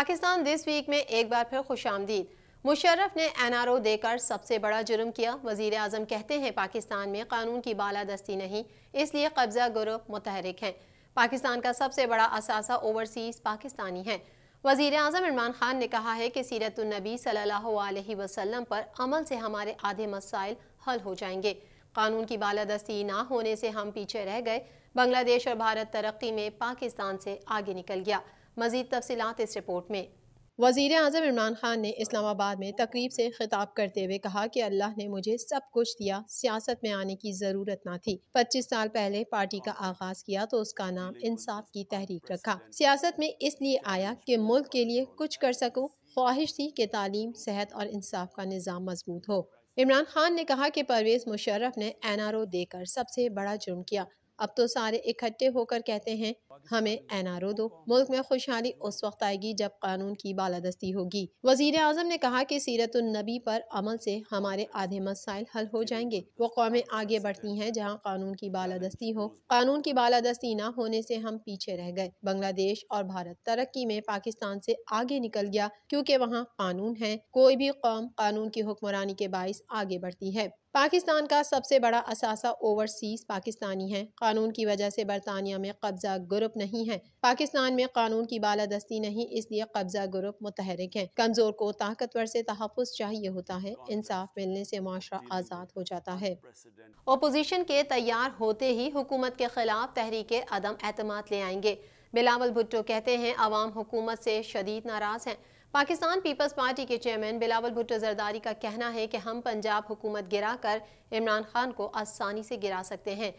Pakistan this week में एक बार फिर खुश आमदीद मुशर्रफ ने एन आर ओ देकर सबसे बड़ा जुर्म किया वजीर आजम कहते हैं पाकिस्तान में कानून की बाला दस्ती नहीं इसलिए कब्जा ग्रुप मुतहरक हैं पाकिस्तान का सबसे बड़ा असासा ओवरसीज पाकिस्तानी है वजीर अजम इमरान खान ने कहा है कि सीरतुलनबी सल्लल्लाहु अलैहि वसल्लम पर अमल से हमारे आधे मसाइल हल हो जाएंगे कानून की बाला दस्ती ना होने से हम पीछे रह गए बांग्लादेश और भारत तरक्की में पाकिस्तान से आगे निकल गया मजीद तफसीत इस रिपोर्ट में वजीर अजम इमरान खान ने इस्लामाबाद में तकरीब से खिताब करते हुए कहा कि अल्लाह ने मुझे सब कुछ दिया सियासत में आने की ज़रूरत ना थी पच्चीस साल पहले पार्टी का आगाज़ किया तो उसका नाम इंसाफ की तहरीक रखा सियासत में इसलिए आया कि मुल्क के लिए कुछ कर सकूँ ख्वाहिश थी कि तालीम सेहत और इंसाफ का निज़ाम मजबूत हो इमरान खान ने कहा कि परवेज़ मुशर्रफ ने एन आर ओ देकर सबसे बड़ा जुर्म किया अब तो सारे इकट्ठे होकर कहते हैं हमें एन आर ओ दो मुल्क में खुशहाली उस वक्त आएगी जब कानून की बालादस्ती होगी वजीर अजम ने कहा की सीरत नबी पर अमल से हमारे आधे मसाइल हल हो जाएंगे वो कौमें आगे बढ़ती हैं जहाँ कानून की बालादस्ती हो कानून की बालादस्ती न होने से हम पीछे रह गए बांग्लादेश और भारत तरक्की में पाकिस्तान से आगे निकल गया क्योंकि वहाँ कानून है कोई भी कौम कानून की हुक्मरानी के बायस आगे बढ़ती है पाकिस्तान का सबसे बड़ा असासा ओवरसीज़ पाकिस्तानी है कानून की वजह से बरतानिया में कब्जा ग्रुप नहीं है पाकिस्तान में कानून की बालादस्ती नहीं इसलिए कब्जा ग्रुप मुतहरक है कमज़ोर को ताकतवर से तहफ़ चाहिए होता है इंसाफ मिलने से माशरा आज़ाद हो जाता है ओपोजिशन के तैयार होते ही हुकूमत के खिलाफ तहरीक अदम अतमाद ले आएंगे बिलावल भुट्टो कहते हैं अवाम हुकूमत से शदीद नाराज हैं पाकिस्तान पीपल्स पार्टी के चेयरमैन बिलावल भुट्टो जरदारी का कहना है कि हम पंजाब हुकूमत गिरा कर इमरान खान को आसानी से गिरा सकते हैं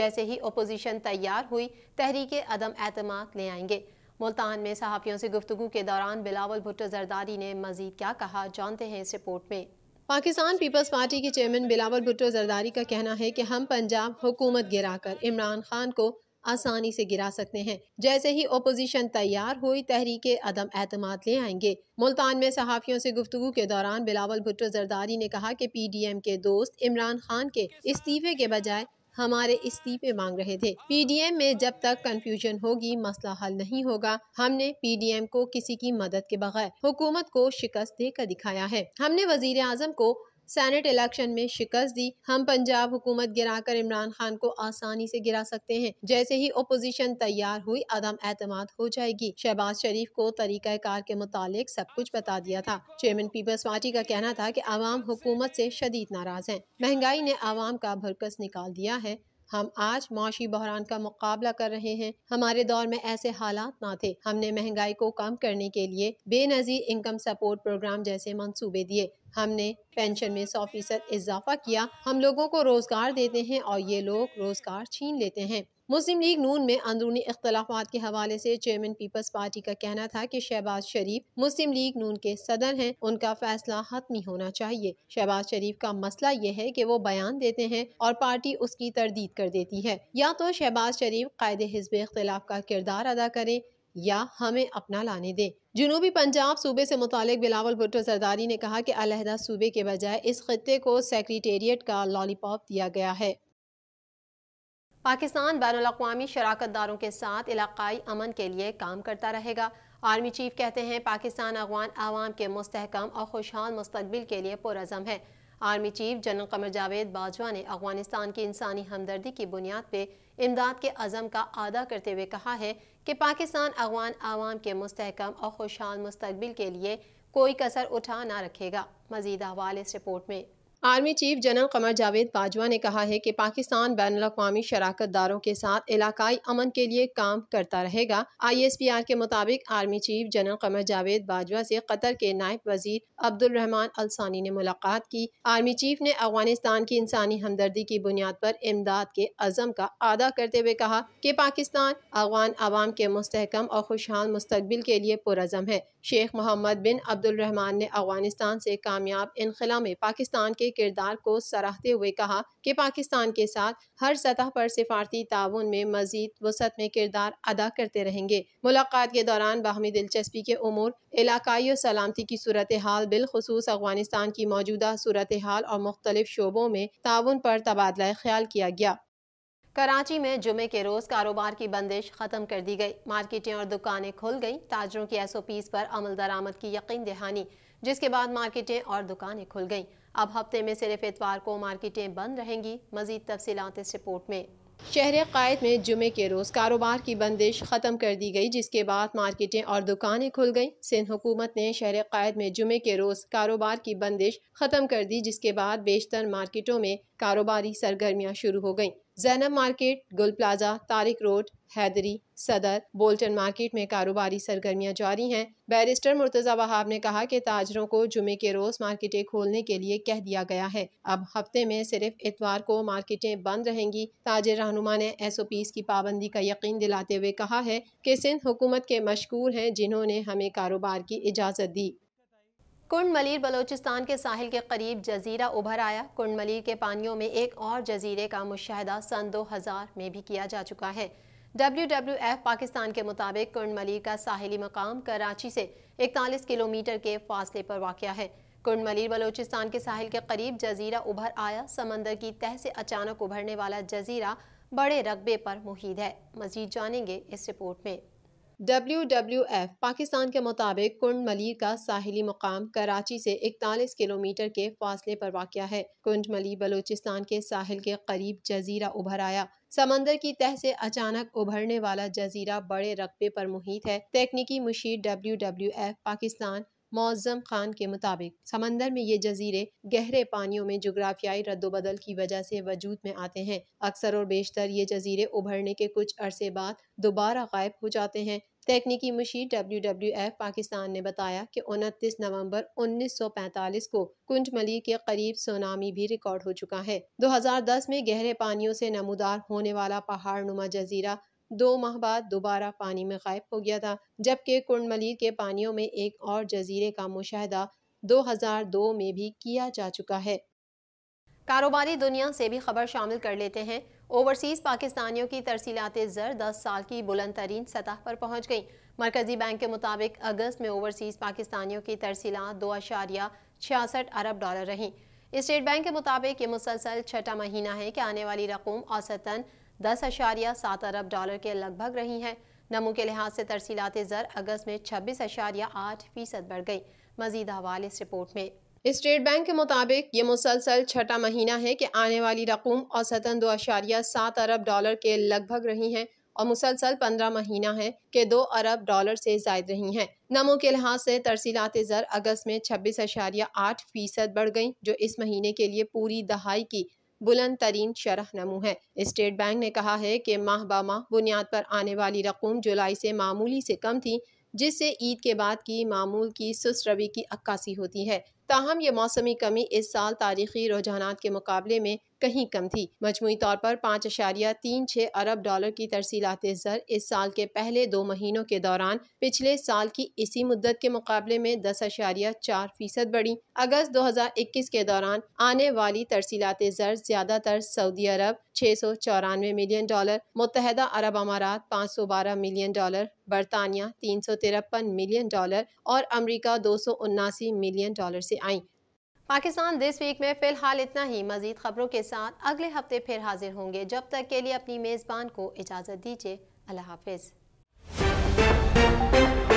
जैसे ही अपोजिशन तैयार हुई तहरीक अदम एतम ले आएंगे मुल्तान में सहाफ़ियों से गुफ्तु के दौरान बिलावल भुट्टो जरदारी ने मजीद क्या कहा जानते हैं इस रिपोर्ट में पाकिस्तान पीपल्स पार्टी के चेयरमैन बिलावल भुट्टो जरदारी का कहना है कि हम पंजाब हुकूमत गिराकर इमरान खान को आसानी से गिरा सकते हैं जैसे ही अपोजिशन तैयार हुई तहरीक अदम एतम ले आएंगे मुल्तान में सहाफ़ियों से गुफ्तु के दौरान बिलावल भुट्टो जरदारी ने कहा कि पी डी एम के दोस्त इमरान खान के इस्तीफे के बजाय हमारे इस्तीफे मांग रहे थे पीडीएम में जब तक कंफ्यूजन होगी मसला हल नहीं होगा हमने पीडीएम को किसी की मदद के बगैर हुकूमत को शिकस्त देकर दिखाया है हमने वजीर आजम को सैनेट इलेक्शन में शिकस्त दी हम पंजाब हुकूमत गिरा कर इमरान खान को आसानी से गिरा सकते हैं जैसे ही अपोजिशन तैयार हुई अदम एतम हो जाएगी शहबाज शरीफ को तरीका कार के मुतालिक सब कुछ बता दिया था चेयरमैन पीपल्स पार्टी का कहना था की आवाम हुकूमत ऐसी शदीद नाराज है महंगाई ने आवाम का भरकस निकाल दिया है हम आज माशी बहरान का मुकाबला कर रहे हैं हमारे दौर में ऐसे हालात ना थे हमने महंगाई को कम करने के लिए बेनजीर इनकम सपोर्ट प्रोग्राम जैसे मंसूबे दिए हमने पेंशन में सौ फीसद इजाफा किया हम लोगों को रोजगार देते हैं और ये लोग रोजगार छीन लेते हैं मुस्लिम लीग नून में अंदरूनी अख्तलाफात के हवाले से चेयरमैन पीपल्स पार्टी का कहना था कि शहबाज शरीफ मुस्लिम लीग नून के सदर हैं उनका फैसला हतमी होना चाहिए शहबाज शरीफ का मसला यह है कि वो बयान देते हैं और पार्टी उसकी तरदीद कर देती है या तो शहबाज शरीफ कायद हिजब इख्तलाफ का किरदार अदा करें या हमें अपना लाने दें जुनूबी पंजाब सूबे से मुतक बिलावल भुट्टो जरदारी ने कहा कि अलहदा सूबे के बजाय इस खत्े को सेक्रेटेरिएट का लॉलीपॉप दिया गया है पाकिस्तान बैन अवी शराकत दारों के साथ इलाकई अमन के लिए काम करता रहेगा आर्मी चीफ कहते हैं पाकिस्तान अफगान आवाम के मुस्तकम और खुशहाल मुस्तबिल के लिए पुरज़म है army chief general Qamar Javed Bajwa ने अफगानिस्तान की इंसानी हमदर्दी की बुनियाद पर इमदाद के अज़म का अदा करते हुए कहा है कि पाकिस्तान अफगान आवाम के मस्तहकम और खुशहाल मुस्तबिल के लिए कोई कसर उठा ना रखेगा मजीद अहवाल इस रिपोर्ट में army chief general Qamar Javed Bajwa ने कहा है कि पाकिस्तान बैन अवी शराकत दारों के साथ इलाकाई अमन के लिए काम करता रहेगा आई एस पी आर के मुताबिक army chief general Qamar Javed Bajwa से कतर के नायब वजीर अब्दुलरहमान अलसानी ने मुलाकात की आर्मी चीफ ने अफगानिस्तान की इंसानी हमदर्दी की बुनियाद पर इमदाद के अजम का अदा करते हुए कहा कि पाकिस्तान अफगान आवाम के मुस्तकम और खुशहाल मुस्तबिल के लिए पुरजम है शेख मोहम्मद बिन अब्दुलरहमान ने अफगानिस्तान से कामयाब इनखला में पाकिस्तान के किरदार को सराहते हुए कहा कि पाकिस्तान के साथ हर सतह पर सिफारती ताउन में मजीद वसत में किरदार अदा करते रहेंगे मुलाकात के दौरान बाहमी दिलचस्पी के उमूर इलाकाई और सलामती की सूरत हाल बिलखसूस अफगानिस्तान की मौजूदा सूरत हाल और मुख्तलिफ शोबों में ताउन पर तबादला ख्याल किया गया कराची में जुमे के रोज कारोबार की बंदिश खत्म कर दी गई मार्केटें और दुकानें खुल गईं ताजरों की एस ओ पीज पर अमल दरामद की यकीन दहानी जिसके बाद मार्केटें और दुकानें खुल गईं अब हफ्ते में सिर्फ इतवार को मार्केटें बंद रहेंगी मजीद तफसीत इस रिपोर्ट में शहर कायद में जुमे के रोज़ कारोबार की बंदिश ख़त्म कर दी गई जिसके बाद मार्केटें और दुकानें खुल गईं सिंध हुकूमत ने शहर कायद में जुमे के रोज़ कारोबार की बंदिश ख़त्म कर दी जिसके बाद बेशतर मार्केटों में कारोबारी सरगर्मियां शुरू हो गईं Zainab market Gul plaza Tariq road Haidery Saddar Bolton market में कारोबारी सरगर्मियां जारी हैं बैरिस्टर मुर्तज़ा वहाब ने कहा कि ताजरों को जुमे के रोज़ मार्केटें खोलने के लिए कह दिया गया है अब हफ्ते में सिर्फ इतवार को मार्केटें बंद रहेंगी ताजर रहनुमा ने एस ओ पीज़ की पाबंदी का यकीन दिलाते हुए कहा है कि सिंध हुकूमत के मशहूर हैं जिन्होंने हमें कारोबार की इजाज़त दी कुंड मलिर बलोचिस्तान के साहिल के करीब जजीरा उभर आया कुंड मलिर के पानियों में एक और जजीरे का मुशाह सन 2000 में भी किया जा चुका है डब्ल्यू डब्ल्यू एफ पाकिस्तान के मुताबिक कुंड मलिर का साहिली मकाम कराची से इकतालीस किलोमीटर के फासले पर वाक़ है कुंड मलिर बलोचिस्तान के साहिल के करीब जजीरा उभर आया समंदर की तह से अचानक उभरने वाला जजीरा बड़े रकबे पर मुहित है मजीद जानेंगे इस रिपोर्ट में डब्ल्यू डब्ल्यू एफ पाकिस्तान के मुताबिक कुंड मलिर का साहिली मुकाम कराची से इकतालीस किलोमीटर के फासले पर वाक़ है कुंड मली बलूचिस्तान के साहिल के करीब जजीरा उभर आया समंदर की तह से अचानक उभरने वाला जजीरा बड़े रकबे पर मुहित है तकनीकी मुशीर W W F Pakistan Moazzam Khan के मुताबिक समंदर में ये जजीरे गहरे पानियों में जोग्राफियाई रद्दोबदल की वजह से वजूद में आते हैं अक्सर और बेशतर ये जजीरे उभरने के कुछ अरसे बाद दोबारा गायब हो जाते हैं तकनीकी मुशीर डब्ल्यू डब्ल्यू एफ पाकिस्तान ने बताया कि उनतीस नवंबर 1945 को मली के करीब सोनामी भी रिकॉर्ड हो चुका है 2010 में गहरे पानियों से नमोदार होने वाला पहाड़ नुमा जजीरा दो माह बाद दोबारा पानी में गायब हो गया था जबकि कुंडमलीर के पानियों में एक और जजीरे का मुशाह 2002 में भी किया जा चुका है कारोबारी दुनिया से भी खबर शामिल कर लेते हैं ओवरसीज़ पाकिस्तानियों की तरसीलात ज़र दस साल की बुलंद तरीन सतह पर पहुँच गई मरकज़ी बैंक के मुताबिक अगस्त में ओवरसीज़ पाकिस्तानियों की तरसीलात दो छियासठ अरब डॉलर रहीं स्टेट बैंक के मुताबिक ये मुसलसल छठा महीना है कि आने वाली रकम औसतन दस अशारिया सात अरब डॉलर के लगभग रही हैं नमू के लिहाज से तरसीलात ज़र अगस्त में छब्बीस अशारिया आठ फ़ीसद बढ़ गई मजीद हवाले इस रिपोर्ट में स्टेट बैंक के मुताबिक ये मुसलसल छठा महीना है कि आने वाली रकूम औसतन दो अशारिया सात अरब डॉलर के लगभग रही हैं और मुसलसल पंद्रह महीना है कि दो अरब डॉलर से जायद रही हैं नमो के लिहाज से तरसीलात ज़र अगस्त में छब्बीस अशारिया आठ फ़ीसद बढ़ गई जो इस महीने के लिए पूरी दहाई की बुलंद तरीन शरह नमू है स्टेट बैंक ने कहा है कि माह माह बुनियाद पर आने वाली रकूम जुलाई से मामूली से कम थी जिससे ईद के बाद की मामूल की सुस्त रवि की अक्कासी होती है ताहम ये मौसमी कमी इस साल तारीखी रुझान के मुकाबले में कहीं कम थी मजमू तौर पर पाँच अशारिया तीन छः अरब डॉलर की तरसीलात ज़र इस साल के पहले दो महीनों के दौरान पिछले साल की इसी मुद्दत के मुकाबले में दस अशारिया चार फीसद बढ़ी अगस्त दो हज़ार इक्कीस के दौरान आने वाली तरसीलात ज़र ज़्यादातर सऊदी अरब छः सौ चौरानवे मिलियन डॉलर मुतहदा अरब अमारात पाँच सौ बारह मिलियन डॉलर बरतानिया तीन सौ तिरपन मिलियन डॉलर और अमरीका दो सौ उन्नासी मिलियन डॉलर से आई पाकिस्तान दिस वीक में फ़िलहाल इतना ही मज़ीद खबरों के साथ अगले हफ्ते फिर हाजिर होंगे जब तक के लिए अपनी मेज़बान को इजाज़त दीजिए अल्लाह हाफिज़